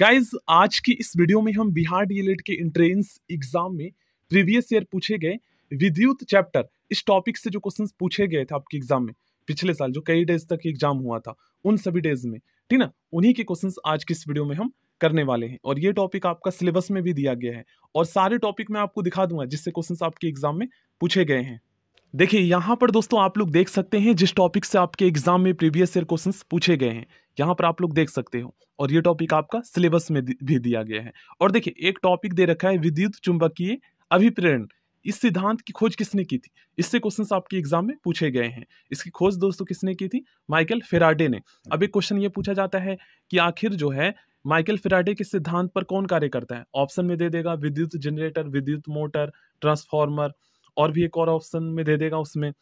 guys आज की इस वीडियो में हम बिहार डीएलएड के एंट्रेंस एग्जाम में प्रीवियस ईयर पूछे गए विद्युत चैप्टर इस टॉपिक से जो क्वेश्चंस पूछे गए थे आपके एग्जाम में पिछले साल जो कई डेज तक एग्जाम हुआ था उन सभी डेज में ठीक ना उन्हीं के क्वेश्चंस आज की इस वीडियो में हम करने वाले हैं और ये टॉपिक आपका सिलेबस में भी दिया गया है और सारे टॉपिक मैं आपको दिखा दूंगा जिससे क्वेश्चन आपके एग्जाम में पूछे गए हैं देखिए यहाँ पर दोस्तों आप लोग देख सकते हैं जिस टॉपिक से आपके एग्जाम में प्रीवियस ईयर क्वेश्चंस पूछे गए हैं यहाँ पर आप लोग देख सकते हो और ये टॉपिक आपका सिलेबस में भी दिया गया है और देखिए एक टॉपिक दे रखा है विद्युत चुंबकीय अभिप्रेरण इस सिद्धांत की खोज किसने की थी इससे क्वेश्चंस आपके एग्जाम में पूछे गए हैं इसकी खोज दोस्तों किसने की थी माइकल फेराडे ने अब एक क्वेश्चन ये पूछा जाता है कि आखिर जो है माइकल फेराडे के सिद्धांत पर कौन कार्य करता है ऑप्शन में दे देगा विद्युत जनरेटर विद्युत मोटर ट्रांसफॉर्मर और भी एक और ऑप्शन में दे देगा उसमें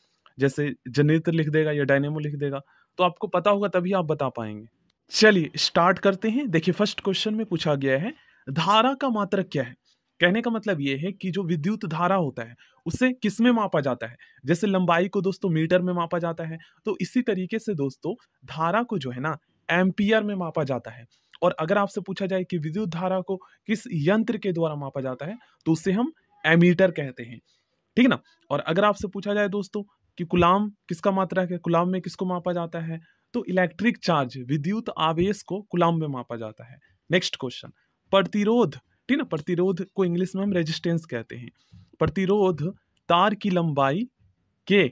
जैसे जनेतर लिख देगा या डायनेमो लिख देगा तो आपको पता होगा तभी आप बता पाएंगे चलिए स्टार्ट करते हैं देखिए फर्स्ट क्वेश्चन में पूछा गया है धारा का मात्रक क्या है कहने का मतलब ये है कि जो विद्युत धारा होता है उसे किस में मापा जाता है जैसे लंबाई को दोस्तों मीटर में मापा जाता है तो इसी तरीके से दोस्तों धारा को जो है ना एम्पियर में मापा जाता है और अगर आपसे पूछा जाए कि विद्युत धारा को किस यंत्र के द्वारा मापा जाता है तो उसे हम एमीटर कहते हैं ठीक ना और अगर आपसे पूछा जाए दोस्तों कि गुलाम किसका मात्रा है गुलाम में किसको मापा जाता है तो इलेक्ट्रिक चार्ज विद्युत आवेश को गुलाम में मापा जाता है नेक्स्ट क्वेश्चन प्रतिरोध ठीक ना प्रतिरोध को इंग्लिश में हम रेजिस्टेंस कहते हैं प्रतिरोध तार की लंबाई के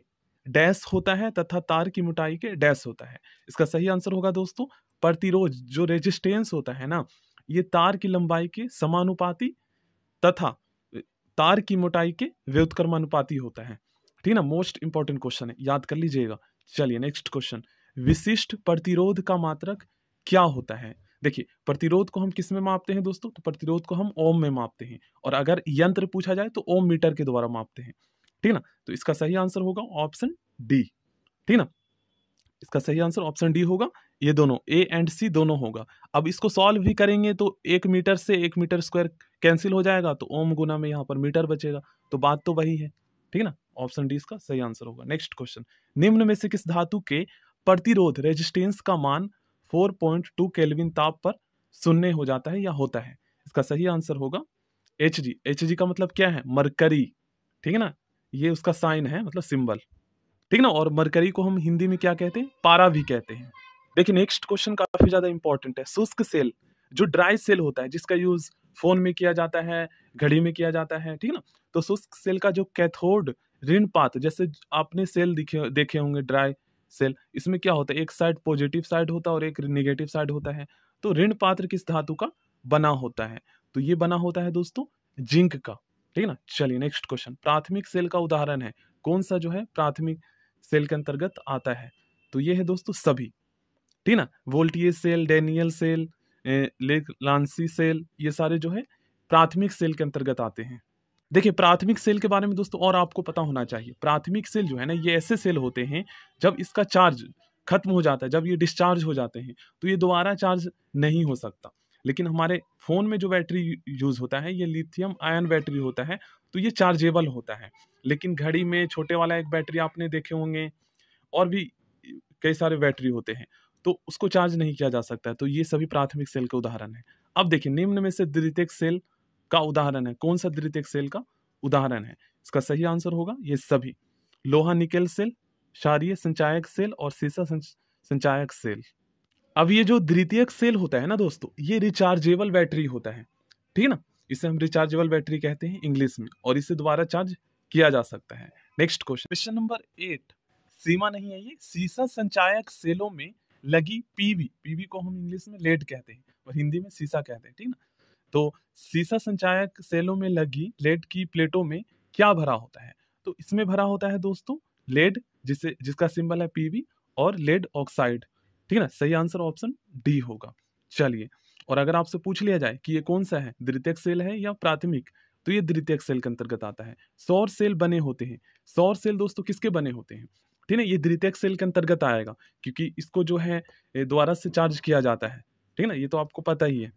डैश होता है तथा तार की मोटाई के डैश होता है इसका सही आंसर होगा दोस्तों प्रतिरोध जो रेजिस्टेंस होता है ना ये तार की लंबाई के समानुपाती तथा तार की मोटाई के व्युत्क्रमानुपाती होता है ठीक है ना मोस्ट इंपॉर्टेंट क्वेश्चन है याद कर लीजिएगा चलिए नेक्स्ट क्वेश्चन विशिष्ट प्रतिरोध का मात्रक क्या होता है देखिए प्रतिरोध को हम किस में मापते हैं दोस्तों तो प्रतिरोध को हम ओम में मापते हैं और अगर यंत्र पूछा जाए तो ओम मीटर के द्वारा मापते हैं ठीक ना तो इसका सही आंसर होगा ऑप्शन डी ठीक ना इसका सही आंसर ऑप्शन डी होगा ये दोनों ए एंड सी दोनों होगा अब इसको सॉल्व भी करेंगे तो एक मीटर से एक मीटर स्क्वायर कैंसिल हो जाएगा तो ओम गुना में यहाँ पर मीटर बचेगा तो बात तो वही है ठीक है ना ऑप्शन डी इसका सही आंसर होगा नेक्स्ट क्वेश्चन निम्न में से किस धातु के प्रतिरोध रेजिस्टेंस का मान 4.2 पॉइंट ताप पर शून्य हो जाता है या होता है इसका सही आंसर होगा एच जी एच जी का मतलब क्या है मरकरी ठीक है ना ये उसका साइन है मतलब सिंबल ठीक ना और मरकरी को हम हिंदी में क्या कहते हैं पारा भी कहते हैं देखिए नेक्स्ट क्वेश्चन काफी ज्यादा इंपॉर्टेंट है शुष्क सेल जो ड्राई सेल होता है जिसका यूज फोन में किया जाता है घड़ी में किया जाता है ठीक ना तो शुष्क सेल का जो कैथोड ऋण पात्र जैसे आपने सेल दिखे देखे होंगे ड्राई सेल इसमें क्या होता है एक साइड पॉजिटिव साइड होता है और एक निगेटिव साइड होता है तो ऋण पात्र किस धातु का बना होता है तो ये बना होता है दोस्तों जिंक का ठीक है ना चलिए नेक्स्ट क्वेश्चन प्राथमिक सेल का उदाहरण है कौन सा जो है प्राथमिक सेल के अंतर्गत आता है तो ये है दोस्तों सभी ठीक ना voltaic cell Daniell cell Leclanche cell ये सारे जो है प्राथमिक सेल के अंतर्गत आते हैं देखिए प्राथमिक सेल के बारे में दोस्तों और आपको पता होना चाहिए प्राथमिक सेल जो है ना ये ऐसे सेल होते हैं जब इसका चार्ज खत्म हो जाता है जब ये डिस्चार्ज हो जाते हैं तो ये दोबारा चार्ज नहीं हो सकता लेकिन हमारे फ़ोन में जो बैटरी यूज़ होता है ये लिथियम आयन बैटरी होता है तो ये चार्जेबल होता है लेकिन घड़ी में छोटे वाला एक बैटरी आपने देखे होंगे और भी कई सारे बैटरी होते हैं तो उसको चार्ज नहीं किया जा सकता है तो ये सभी प्राथमिक सेल के उदाहरण हैं अब देखिए निम्न में से द्वितीय सेल का उदाहरण है कौन सा द्वितीय सेल का उदाहरण है इसका सही आंसर होगा ये सभी लोहा निकल सेल शारीय संचायक सेल और सीसा संचायक सेल अब ये जो द्वितीयक सेल होता है ना दोस्तों ये रिचार्जेबल बैटरी होता है ठीक है ना इसे हम रिचार्जेबल बैटरी कहते हैं इंग्लिश में और इसे दोबारा चार्ज किया जा सकता है next question question number eight सीमा नहीं है ये सीसा संचायक सेलों में लगी पीवी पीवी को हम इंग्लिश में लेट कहते हैं और हिंदी में सीसा कहते हैं ठीक ना तो सीसा संचायक सेलों में लगी लेड की प्लेटों में क्या भरा होता है तो इसमें भरा होता है दोस्तों लेड जिसे जिसका सिंबल है पीवी और लेड ऑक्साइड ठीक है ना सही आंसर ऑप्शन डी होगा चलिए और अगर आपसे पूछ लिया जाए कि ये कौन सा है द्वितीयक सेल है या प्राथमिक तो ये द्वितीयक सेल के अंतर्गत आता है सौर सेल बने होते हैं सौर सेल दोस्तों किसके बने होते हैं ठीक है ये द्वितीयक सेल के अंतर्गत आएगा क्योंकि इसको जो है द्वारा से चार्ज किया जाता है ठीक है ना ये तो आपको पता ही है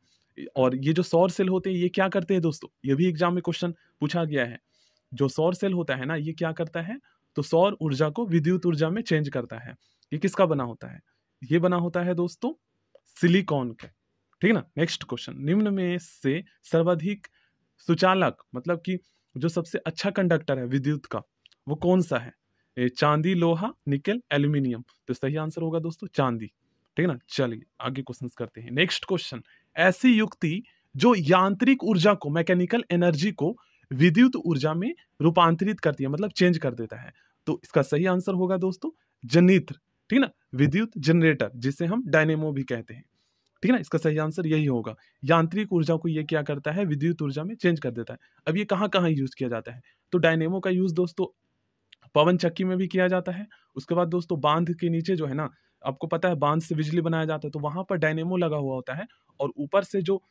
और ये जो सौर सेल होते हैं ये क्या करते हैं दोस्तों ये भी एग्जाम में क्वेश्चन पूछा गया है जो सौर सेल होता है ना ये क्या करता है तो सौर ऊर्जा को विद्युत ऊर्जा में चेंज करता है ये किसका बना होता है ये बना होता है दोस्तों सिलिकॉन का ठीक है ना नेक्स्ट क्वेश्चन निम्न में से सर्वाधिक सुचालक मतलब कि जो सबसे अच्छा कंडक्टर है विद्युत का वो कौन सा है चांदी लोहा निकल एल्यूमिनियम तो सही आंसर होगा दोस्तों चांदी ठीक है ना चलिए आगे क्वेश्चंस करते हैं नेक्स्ट क्वेश्चन ऐसी युक्ति जो यांत्रिक ऊर्जा को मैकेनिकल एनर्जी को विद्युत ऊर्जा में रूपांतरित करती है मतलब चेंज कर देता है तो इसका सही आंसर होगा दोस्तों जनित्र ठीक ना विद्युत जनरेटर जिसे हम डायनेमो भी कहते हैं ठीक है ना इसका सही आंसर यही होगा यांत्रिक ऊर्जा को ये क्या करता है विद्युत ऊर्जा में चेंज कर देता है अब ये कहाँ कहाँ यूज़ किया जाता है तो डायनेमो का यूज़ दोस्तों पवन चक्की में भी किया जाता है उसके बाद दोस्तों बांध के नीचे जो है ना आपको पता है बांध से बिजली बनाया जाता है तो वहाँ पर डायनेमो लगा हुआ होता है और ऊपर से जो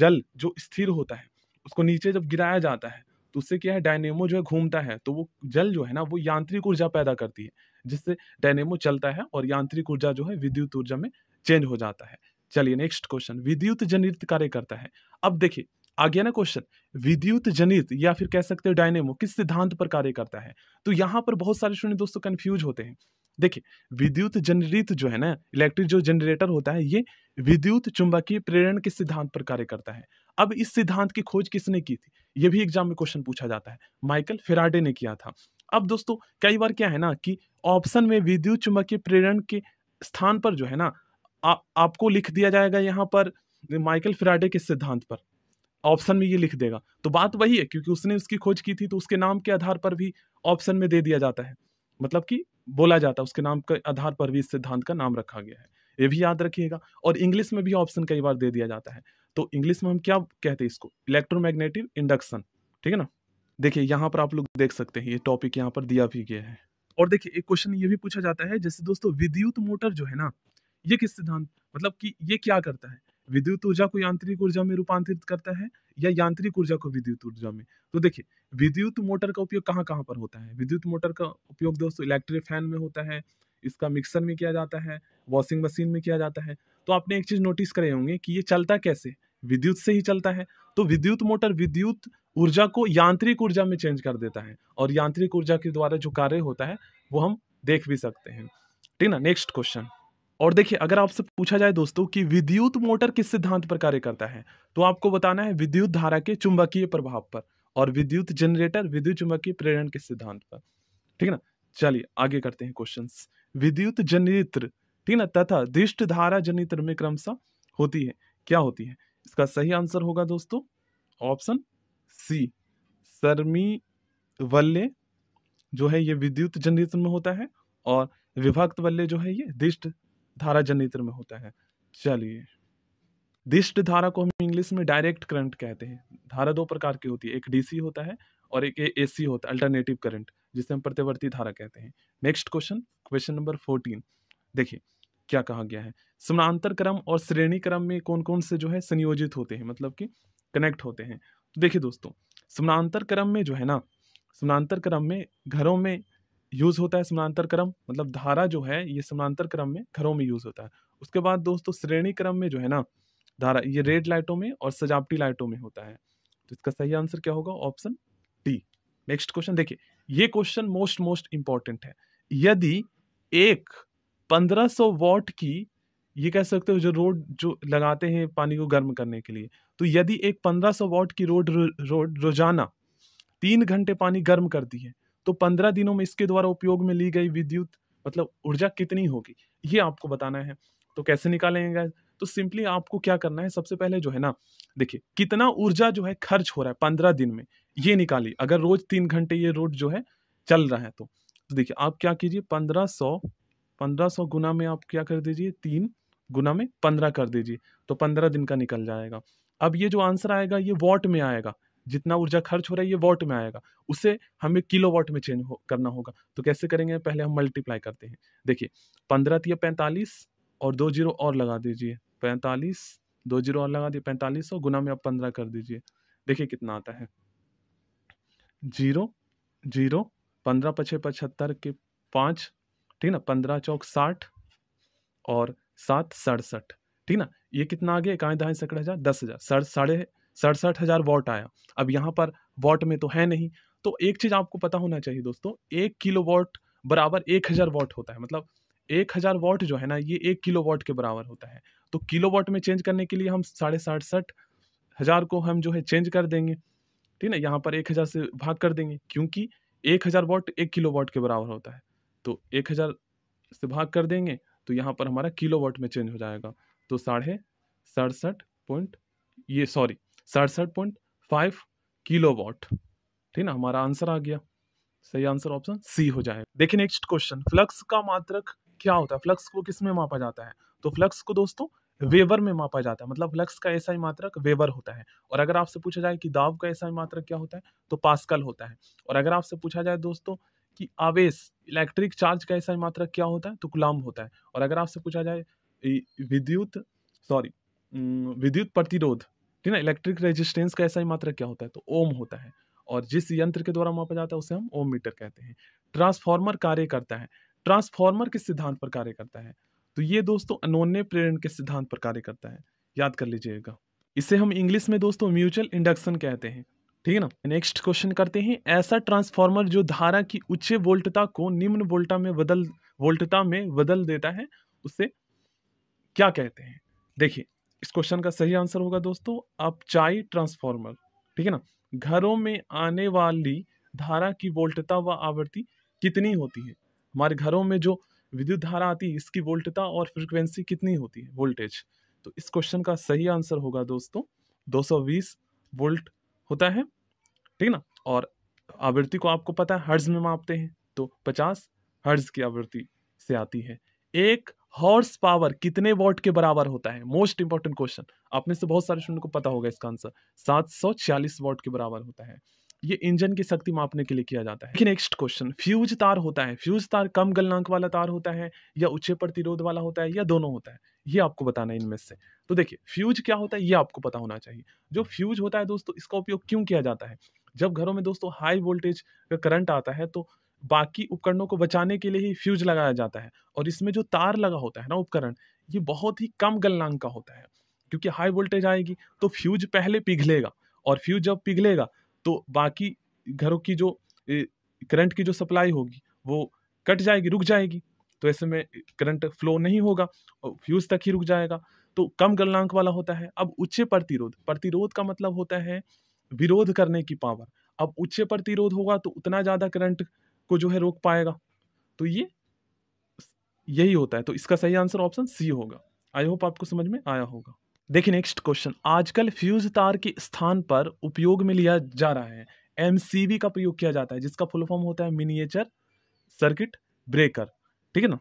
जल जो स्थिर होता है उसको नीचे जब गिराया जाता है तो उससे क्या है डायनेमो जो है घूमता है तो वो जल जो है ना वो यांत्रिक ऊर्जा पैदा करती है जिससे डायनेमो चलता है और यांत्रिक ऊर्जा जो है विद्युत ऊर्जा में चेंज हो जाता है चलिए नेक्स्ट क्वेश्चन विद्युत जनित कार्य करता है अब देखिए आगे ना क्वेश्चन विद्युत जनित या फिर कह सकते हो डायनेमो किस सिद्धांत पर कार्य करता है तो यहाँ पर बहुत सारे स्टूडेंट दोस्तों कन्फ्यूज होते हैं देखिए विद्युत जनरित जो है ना इलेक्ट्रिक जो जनरेटर होता है ये विद्युत चुंबकीय प्रेरण के सिद्धांत पर कार्य करता है अब इस सिद्धांत की खोज किसने की थी ये भी एग्जाम में क्वेश्चन पूछा जाता है माइकल फिराडे ने किया था अब दोस्तों कई बार क्या है ना कि ऑप्शन में विद्युत चुंबकीय प्रेरण के स्थान पर जो है ना आ, आपको लिख दिया जाएगा यहाँ पर माइकल फिराडे के सिद्धांत पर ऑप्शन में ये लिख देगा तो बात वही है क्योंकि उसने उसकी खोज की थी तो उसके नाम के आधार पर भी ऑप्शन में दे दिया जाता है मतलब कि बोला जाता है उसके नाम के आधार पर भी इस सिद्धांत का नाम रखा गया है ये भी याद रखिएगा और इंग्लिश में भी ऑप्शन कई बार दे दिया जाता है तो इंग्लिश में हम क्या कहते हैं इसको इलेक्ट्रोमैग्नेटिव इंडक्शन ठीक है ना देखिए यहाँ पर आप लोग देख सकते हैं ये टॉपिक यहाँ पर दिया भी गया है और देखिए एक क्वेश्चन ये भी पूछा जाता है जैसे दोस्तों विद्युत मोटर जो है ना ये किस सिद्धांत मतलब कि ये क्या करता है विद्युत ऊर्जा को यांत्रिक ऊर्जा में रूपांतरित करता है या यांत्रिक ऊर्जा को विद्युत ऊर्जा में तो देखिए विद्युत मोटर का उपयोग कहाँ कहाँ पर होता है विद्युत मोटर का उपयोग दोस्तों इलेक्ट्रिक फैन में होता है इसका मिक्सर में किया जाता है वॉशिंग मशीन में किया जाता है तो आपने एक चीज़ नोटिस करे होंगे कि ये चलता कैसे विद्युत से ही चलता है तो विद्युत मोटर विद्युत ऊर्जा को यांत्रिक ऊर्जा में चेंज कर देता है और यांत्रिक ऊर्जा के द्वारा जो कार्य होता है वो हम देख भी सकते हैं ठीक ना नेक्स्ट क्वेश्चन और देखिए अगर आपसे पूछा जाए दोस्तों कि विद्युत मोटर किस सिद्धांत पर कार्य करता है तो आपको बताना है विद्युत धारा के चुंबकीय प्रभाव पर और विद्युत जनरेटर विद्युत चुंबकीय प्रेरण के सिद्धांत पर ठीक है ना चलिए आगे करते हैं क्वेश्चन विद्युत जनित्र ठीक है ना तथा दिष्ट धारा जनित्र में क्रमशः होती है क्या होती है इसका सही आंसर होगा दोस्तों ऑप्शन सी सरमी वल्ले जो है ये विद्युत जनित्र में होता है और विभक्त वल्ले जो है ये दिष्ट धारा जनित्र में होता है चलिए दिष्ट धारा को हम इंग्लिश में डायरेक्ट करंट कहते हैं धारा दो प्रकार की होती है एक डीसी होता है और एक एसी होता है अल्टरनेटिव करंट जिसे हम प्रतिवर्ती धारा कहते हैं next question question number fourteen देखिए क्या कहा गया है समानांतर क्रम और श्रेणी क्रम में कौन कौन से जो है संयोजित होते हैं मतलब कि कनेक्ट होते हैं तो देखिए दोस्तों समानांतर क्रम में जो है ना समानांतर क्रम में घरों में यूज़ होता है समानांतर क्रम मतलब धारा जो है ये समानांतर क्रम में घरों में यूज़ होता है उसके बाद दोस्तों श्रेणी क्रम में जो है ना धारा ये रेड लाइटों में और सजावटी लाइटों में होता है तो इसका सही आंसर क्या होगा ऑप्शन डी नेक्स्ट क्वेश्चन देखिए ये क्वेश्चन मोस्ट मोस्ट इंपॉर्टेंट है यदि एक 1500 वॉट की ये कह सकते हो जो रोड जो लगाते हैं पानी को गर्म करने के लिए तो यदि एक 1500 वॉट की रोड रोड रोजाना तीन घंटे पानी गर्म करती है तो पंद्रह दिनों में इसके द्वारा उपयोग में ली गई विद्युत मतलब ऊर्जा कितनी होगी ये आपको बताना है तो कैसे निकालेंगे तो सिंपली आपको क्या करना है सबसे पहले जो है ना देखिए कितना ऊर्जा जो है खर्च हो रहा है पंद्रह दिन में ये निकालिए अगर रोज तीन घंटे ये रोड जो है चल रहा है तो, तो देखिए आप क्या कीजिए पंद्रह सौ पंद्रह सौ गुना में आप क्या कर दीजिए तीन गुना में पंद्रह कर दीजिए तो पंद्रह दिन का निकल जाएगा अब ये जो आंसर आएगा ये वॉट में आएगा जितना ऊर्जा खर्च हो रहा है ये वॉट में आएगा उसे हमें किलो वॉट में चेंज हो, करना होगा तो कैसे करेंगे पहले हम मल्टीप्लाई करते हैं देखिए पंद्रह तीय पैंतालीस और दो जीरो और लगा दीजिए पैंतालीस दो जीरो और लगा दिए पैंतालीस और गुना में आप पंद्रह कर दीजिए देखिए कितना आता है जीरो जीरो पंद्रह पचे पचहत्तर के पाँच ठीक ना पंद्रह चौक साठ और सात सड़सठ ठीक ना ये कितना आ गया इक्यावन दहाई सकड़ हज़ार दस हज़ार साढ़े सड़सठ हज़ार वॉट आया अब यहाँ पर वॉट में तो है नहीं तो एक चीज़ आपको पता होना चाहिए दोस्तों एक किलो वॉट बराबर एक हज़ार वॉट होता है मतलब एक हज़ार वॉट जो है ना ये एक किलो वॉट के बराबर होता है तो किलो वॉट में चेंज करने के लिए हम साढ़े सड़सठ हज़ार को हम जो है चेंज कर देंगे ठीक है यहाँ पर एक हज़ार से भाग कर देंगे क्योंकि एक हज़ार वॉट एक किलो वॉट के बराबर होता है तो एक हज़ार से भाग कर देंगे तो यहाँ पर हमारा किलो वॉट में चेंज हो जाएगा तो साढ़े सड़सठ पॉइंट ये सॉरी सड़सठ पॉइंट फाइव किलो वॉट ठीक ना हमारा आंसर आ गया सही आंसर ऑप्शन सी हो जाएगा देखिए नेक्स्ट क्वेश्चन फ्लक्स का मात्रक क्या होता है फ्लक्स को किस में मापा जाता है तो फ्लक्स को दोस्तों वेवर में मापा जाता है मतलब फ्लक्स का ऐसा ही मात्रक वेवर होता है और अगर आपसे पूछा जाए कि दाव का ऐसा ही मात्रक क्या होता है तो पास्कल होता है और अगर आपसे पूछा जाए दोस्तों कि आवेश इलेक्ट्रिक चार्ज का ऐसा ही मात्रक क्या होता है तो गुलाम होता है और अगर आपसे पूछा जाए विद्युत सॉरी विद्युत प्रतिरोध ठीक ना इलेक्ट्रिक रेजिस्टेंस का ऐसा ही मात्रा क्या होता है तो ओम होता है और जिस यंत्र के द्वारा मापा जाता है उसे हम ओम मीटर कहते हैं ट्रांसफॉर्मर कार्य करता है ट्रांसफॉर्मर किस सिद्धांत पर कार्य करता है तो ये दोस्तों अनोन्य प्रेरण के सिद्धांत पर कार्य करता है याद कर लीजिएगा इसे हम इंग्लिश में दोस्तों म्यूचुअल इंडक्शन कहते हैं ठीक है ना नेक्स्ट क्वेश्चन करते हैं ऐसा ट्रांसफार्मर जो धारा की उच्च वोल्टता को निम्न वोल्टा में बदल वोल्टता में बदल देता है उसे क्या कहते हैं देखिए इस क्वेश्चन का सही आंसर होगा दोस्तों अपचाई ट्रांसफॉर्मर ठीक है ना घरों में आने वाली धारा की वोल्टता व आवृत्ति कितनी होती है हमारे घरों में जो विद्युत धारा आती है इसकी वोल्टता और फ्रिक्वेंसी कितनी होती है वोल्टेज तो इस क्वेश्चन का सही आंसर होगा दोस्तों 220 वोल्ट होता है ठीक है ना और आवृत्ति को आपको पता है हर्ज में मापते हैं तो 50 हर्ज की आवृत्ति से आती है एक हॉर्स पावर कितने वॉट के बराबर होता है मोस्ट इंपॉर्टेंट क्वेश्चन आपने से बहुत सारे स्टूडेंट को पता होगा इसका आंसर सात सौ छियालीस वॉट के बराबर होता है ये इंजन की शक्ति मापने के लिए किया जाता है नेक्स्ट क्वेश्चन फ्यूज तार होता है फ्यूज तार कम गलनांक वाला तार होता है या उच्च प्रतिरोध वाला होता है या दोनों होता है ये आपको बताना है इनमें से तो देखिए फ्यूज क्या होता है ये आपको पता होना चाहिए जो फ्यूज होता है दोस्तों इसका उपयोग क्यों किया जाता है जब घरों में दोस्तों हाई वोल्टेज का करंट आता है तो बाकी उपकरणों को बचाने के लिए ही फ्यूज लगाया जाता है और इसमें जो तार लगा होता है ना उपकरण ये बहुत ही कम गलनांक का होता है क्योंकि हाई वोल्टेज आएगी तो फ्यूज पहले पिघलेगा और फ्यूज जब पिघलेगा तो बाकी घरों की जो करंट की जो सप्लाई होगी वो कट जाएगी रुक जाएगी तो ऐसे में करंट फ्लो नहीं होगा और फ्यूज तक ही रुक जाएगा तो कम गलनांक वाला होता है अब उच्च प्रतिरोध प्रतिरोध का मतलब होता है विरोध करने की पावर अब उच्च प्रतिरोध होगा तो उतना ज़्यादा करंट को जो है रोक पाएगा तो ये यही होता है तो इसका सही आंसर ऑप्शन सी होगा आई होप आपको समझ में आया होगा देखिए नेक्स्ट क्वेश्चन आजकल फ्यूज तार के स्थान पर उपयोग में लिया जा रहा है एम का प्रयोग किया जाता है जिसका फुल फॉर्म होता है मिनिएचर सर्किट ब्रेकर ठीक है ना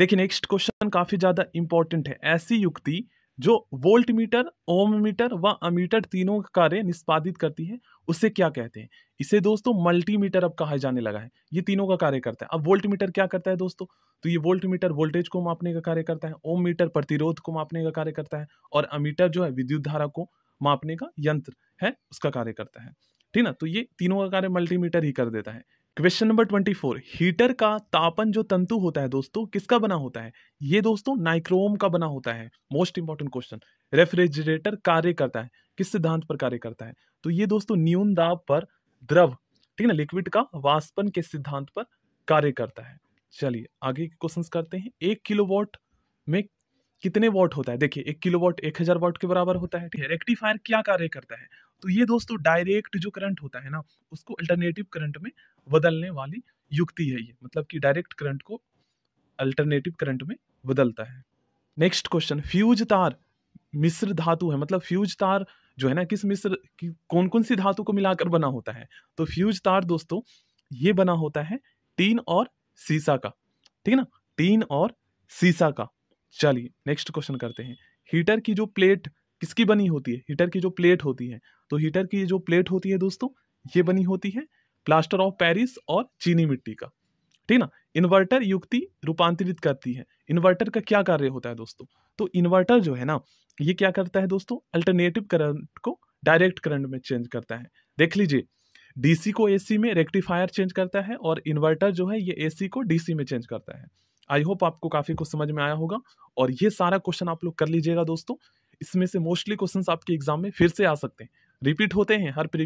देखिए नेक्स्ट क्वेश्चन काफी ज्यादा इंपॉर्टेंट है ऐसी युक्ति जो वोल्ट मीटर ओम मीटर व अमीटर तीनों का कार्य निष्पादित करती है उसे क्या कहते हैं इसे दोस्तों मल्टीमीटर अब कहा जाने लगा है ये तीनों का कार्य करता है अब वोल्ट मीटर क्या करता है दोस्तों तो ये वोल्ट मीटर वोल्टेज को मापने का कार्य करता है ओम मीटर प्रतिरोध को मापने का कार्य करता है और अमीटर जो है विद्युत धारा को मापने का यंत्र है उसका कार्य करता है ठीक ना तो ये तीनों का कार्य मल्टीमीटर ही कर देता है question number twenty four heater का तापन जो तंतु होता है दोस्तों किसका बना होता है ये दोस्तों नाइक्रोम का बना होता है मोस्ट इंपॉर्टेंट क्वेश्चन रेफ्रिजरेटर कार्य करता है किस सिद्धांत पर कार्य करता है तो ये दोस्तों न्यून दाब पर द्रव ठीक है ना लिक्विड का वास्पन के सिद्धांत पर कार्य करता है चलिए आगे क्वेश्चन करते हैं एक किलोवाट में कितने वॉट होता है देखिए एक किलो वॉट एक हजार वॉट के बराबर होता है ठीक है रेक्टिफायर क्या कार्य करता है तो ये दोस्तों डायरेक्ट जो करंट होता है ना उसको अल्टरनेटिव करंट में बदलने वाली युक्ति है ये मतलब कि डायरेक्ट करंट को अल्टरनेटिव करंट में बदलता है नेक्स्ट क्वेश्चन फ्यूज तार मिश्र धातु है मतलब फ्यूज तार जो है ना किस मिश्र की कौन कौन सी धातु को मिलाकर बना होता है तो फ्यूज तार दोस्तों ये बना होता है टीन और सीसा का ठीक है ना टीन और सीसा का चलिए नेक्स्ट क्वेश्चन करते हैं हीटर की जो प्लेट किसकी बनी होती है हीटर की जो प्लेट होती है तो हीटर की जो प्लेट होती है दोस्तों ये बनी होती है प्लास्टर ऑफ पेरिस और चीनी मिट्टी का ठीक ना इन्वर्टर युक्ति रूपांतरित करती है इन्वर्टर का क्या कार्य होता है दोस्तों तो इन्वर्टर जो है ना ये क्या करता है दोस्तों अल्टरनेटिव करंट को डायरेक्ट करंट में चेंज करता है देख लीजिए डीसी को एसी में रेक्टिफायर चेंज करता है और इन्वर्टर जो है ये एसी को डीसी में चेंज करता है आई होप आपको काफ़ी कुछ समझ में आया होगा और ये सारा क्वेश्चन आप लोग कर लीजिएगा दोस्तों इसमें से मोस्टली क्वेश्चंस आपके एग्जाम में फिर से आ सकते हैं रिपीट होते हैं हर प्रीवियस